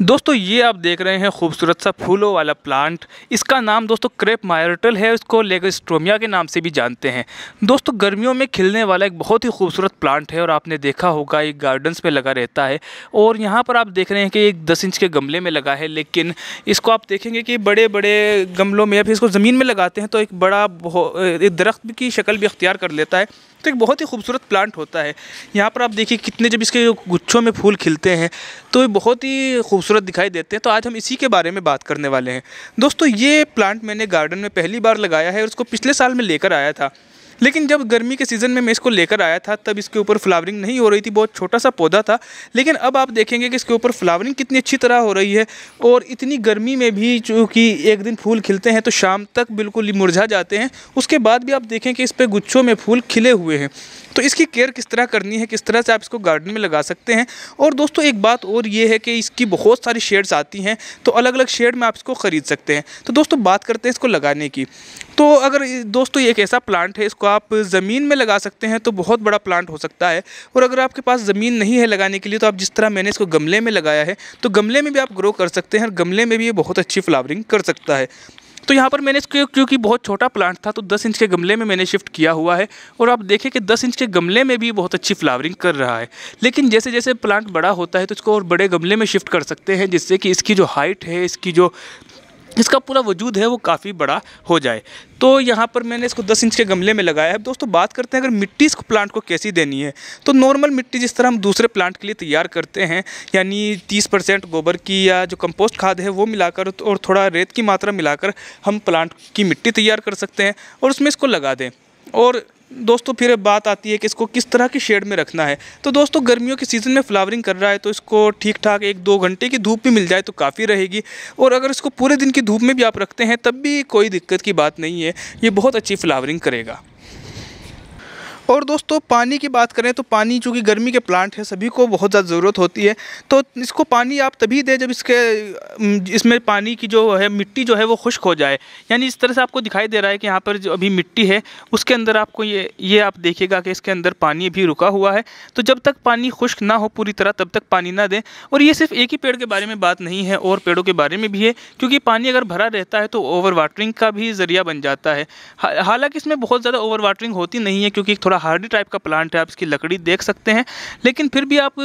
दोस्तों ये आप देख रहे हैं खूबसूरत सा फूलों वाला प्लांट इसका नाम दोस्तों क्रेप मायरटल है इसको लेगोस्ट्रोमिया के नाम से भी जानते हैं दोस्तों गर्मियों में खिलने वाला एक बहुत ही खूबसूरत प्लांट है और आपने देखा होगा ये गार्डन्स में लगा रहता है और यहाँ पर आप देख रहे हैं कि एक दस इंच के गमले में लगा है लेकिन इसको आप देखेंगे कि बड़े बड़े गमलों में या फिर इसको ज़मीन में लगाते हैं तो एक बड़ा दरख्त की शक्ल भी अख्तियार कर लेता है तो एक बहुत ही खूबसूरत प्लांट होता है यहाँ पर आप देखिए कितने जब इसके गुच्छों में फूल खिलते हैं तो ये बहुत ही खूबसूरत दिखाई देते हैं तो आज हम इसी के बारे में बात करने वाले हैं दोस्तों ये प्लांट मैंने गार्डन में पहली बार लगाया है और उसको पिछले साल में लेकर आया था लेकिन जब गर्मी के सीज़न में मैं इसको लेकर आया था तब इसके ऊपर फ्लावरिंग नहीं हो रही थी बहुत छोटा सा पौधा था लेकिन अब आप देखेंगे कि इसके ऊपर फ्लावरिंग कितनी अच्छी तरह हो रही है और इतनी गर्मी में भी चूँकि एक दिन फूल खिलते हैं तो शाम तक बिल्कुल मुरझा जाते हैं उसके बाद भी आप देखें कि इस पर गुच्छों में फूल खिले हुए हैं तो इसकी केयर किस तरह करनी है किस तरह से आप इसको गार्डन में लगा सकते हैं और दोस्तों एक बात और ये है कि इसकी बहुत सारी शेड्स आती हैं तो अलग अलग शेड में आप इसको ख़रीद सकते हैं तो दोस्तों बात करते हैं इसको लगाने की तो अगर दोस्तों ये एक ऐसा प्लांट है इसको आप ज़मीन में लगा सकते हैं तो बहुत बड़ा प्लांट हो सकता है और अगर आपके पास ज़मीन नहीं है लगाने के लिए तो आप जिस तरह मैंने इसको गमले में लगाया है तो गमले में भी आप ग्रो कर सकते हैं और गमले में भी ये बहुत अच्छी फ्लावरिंग कर सकता है तो यहाँ पर मैंने इसको क्योंकि बहुत छोटा प्लांट था तो 10 इंच के गमले में मैंने शिफ्ट किया हुआ है और आप देखें कि 10 इंच के गमले में भी बहुत अच्छी फ्लावरिंग कर रहा है लेकिन जैसे जैसे प्लांट बड़ा होता है तो इसको और बड़े गमले में शिफ्ट कर सकते हैं जिससे कि इसकी जो हाइट है इसकी जो इसका पूरा वजूद है वो काफ़ी बड़ा हो जाए तो यहाँ पर मैंने इसको 10 इंच के गमले में लगाया है दोस्तों बात करते हैं अगर मिट्टी इसको प्लांट को कैसी देनी है तो नॉर्मल मिट्टी जिस तरह हम दूसरे प्लांट के लिए तैयार करते हैं यानी 30 परसेंट गोबर की या जो कंपोस्ट खाद है वो मिलाकर और थोड़ा रेत की मात्रा मिलाकर हम प्लांट की मिट्टी तैयार कर सकते हैं और उसमें इसको लगा दें और दोस्तों फिर बात आती है कि इसको किस तरह की शेड में रखना है तो दोस्तों गर्मियों के सीज़न में फ्लावरिंग कर रहा है तो इसको ठीक ठाक एक दो घंटे की धूप भी मिल जाए तो काफ़ी रहेगी और अगर इसको पूरे दिन की धूप में भी आप रखते हैं तब भी कोई दिक्कत की बात नहीं है ये बहुत अच्छी फ्लावरिंग करेगा और दोस्तों पानी की बात करें तो पानी चूँकि गर्मी के प्लांट है सभी को बहुत ज़्यादा ज़रूरत होती है तो इसको पानी आप तभी दें जब इसके इसमें पानी की जो है मिट्टी जो है वो खुश्क हो जाए यानी इस तरह से आपको दिखाई दे रहा है कि यहाँ पर जो अभी मिट्टी है उसके अंदर आपको ये ये आप देखिएगा कि इसके अंदर पानी भी रुका हुआ है तो जब तक पानी खुश्क ना हो पूरी तरह तब तक पानी ना दें और ये सिर्फ एक ही पेड़ के बारे में बात नहीं है और पेड़ों के बारे में भी है क्योंकि पानी अगर भरा रहता है तो ओवर वाटरिंग का भी ज़रिया बन जाता है हालाँकि इसमें बहुत ज़्यादा ओवर वाटरिंग होती नहीं है क्योंकि थोड़ा हार्डी टाइप का प्लांट है आप इसकी लकड़ी देख सकते हैं लेकिन फिर भी आप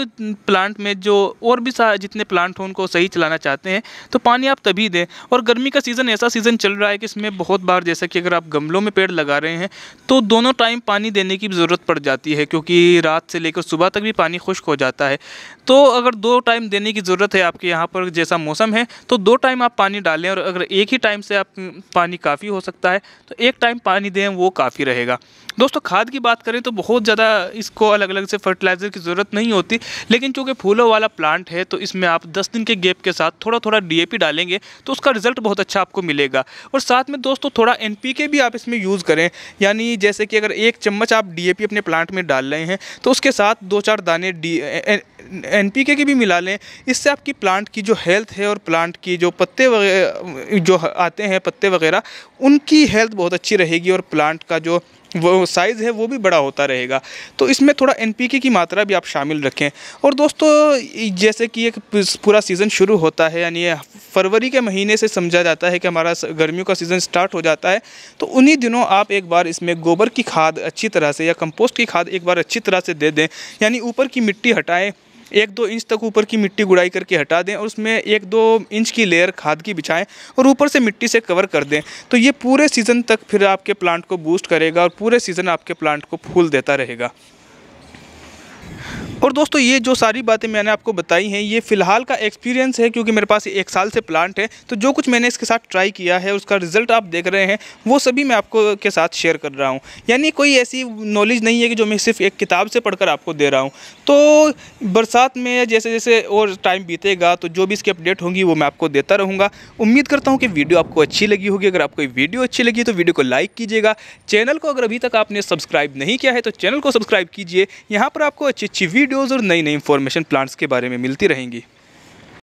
प्लांट में जो और भी जितने प्लांट हों उनको सही चलाना चाहते हैं तो पानी आप तभी दें और गर्मी का सीज़न ऐसा सीज़न चल रहा है कि इसमें बहुत बार जैसे कि अगर आप गमलों में पेड़ लगा रहे हैं तो दोनों टाइम पानी देने की ज़रूरत पड़ जाती है क्योंकि रात से लेकर सुबह तक भी पानी खुश्क हो जाता है तो अगर दो टाइम देने की ज़रूरत है आपके यहाँ पर जैसा मौसम है तो दो टाइम आप पानी डालें और अगर एक ही टाइम से आप पानी काफ़ी हो सकता है तो एक टाइम पानी दें वो काफ़ी रहेगा दोस्तों खाद की बात बात करें तो बहुत ज़्यादा इसको अलग अलग से फर्टिलाइज़र की ज़रूरत नहीं होती लेकिन चूँकि फूलों वाला प्लांट है तो इसमें आप दस दिन के गैप के साथ थोड़ा थोड़ा डी डालेंगे तो उसका रिजल्ट बहुत अच्छा आपको मिलेगा और साथ में दोस्तों थोड़ा एन भी आप इसमें यूज़ करें यानी जैसे कि अगर एक चम्मच आप डी अपने प्लांट में डाल रहे हैं तो उसके साथ दो चार दाने डी एन के भी मिला लें इससे आपकी प्लांट की जो हेल्थ है और प्लांट की जो पत्ते वगैरह जो आते हैं पत्ते वगैरह उनकी हेल्थ बहुत अच्छी रहेगी और प्लांट का जो वो साइज़ है वो भी बड़ा होता रहेगा तो इसमें थोड़ा एन की मात्रा भी आप शामिल रखें और दोस्तों जैसे कि एक पूरा सीज़न शुरू होता है यानी फरवरी के महीने से समझा जाता है कि हमारा गर्मियों का सीज़न स्टार्ट हो जाता है तो उन्हीं दिनों आप एक बार इसमें गोबर की खाद अच्छी तरह से या कंपोस्ट की खाद एक बार अच्छी तरह से दे दें यानी ऊपर की मिट्टी हटाएँ एक दो इंच तक ऊपर की मिट्टी गुड़ाई करके हटा दें और उसमें एक दो इंच की लेयर खाद की बिछाएं और ऊपर से मिट्टी से कवर कर दें तो ये पूरे सीज़न तक फिर आपके प्लांट को बूस्ट करेगा और पूरे सीज़न आपके प्लांट को फूल देता रहेगा और दोस्तों ये जो सारी बातें मैंने आपको बताई हैं ये फ़िलहाल का एक्सपीरियंस है क्योंकि मेरे पास एक साल से प्लांट है तो जो कुछ मैंने इसके साथ ट्राई किया है उसका रिज़ल्ट आप देख रहे हैं वो सभी मैं आपको के साथ शेयर कर रहा हूँ यानी कोई ऐसी नॉलेज नहीं है कि जो मैं सिर्फ एक किताब से पढ़कर आपको दे रहा हूँ तो बरसात में जैसे जैसे और टाइम बीतेगा तो जो भी इसकी अपडेट होंगी वो मैं आपको देता रहूँगा उम्मीद करता हूँ कि वीडियो आपको अच्छी लगी होगी अगर आपको वीडियो अच्छी लगी तो वीडियो को लाइक कीजिएगा चैनल को अगर अभी तक आपने सब्सक्राइब नहीं किया है तो चैनल को सब्सक्राइब कीजिए यहाँ पर आपको अच्छी अच्छी वीडियो वीडियोज़ और नई नई इन्फॉर्मेशन प्लांट्स के बारे में मिलती रहेंगी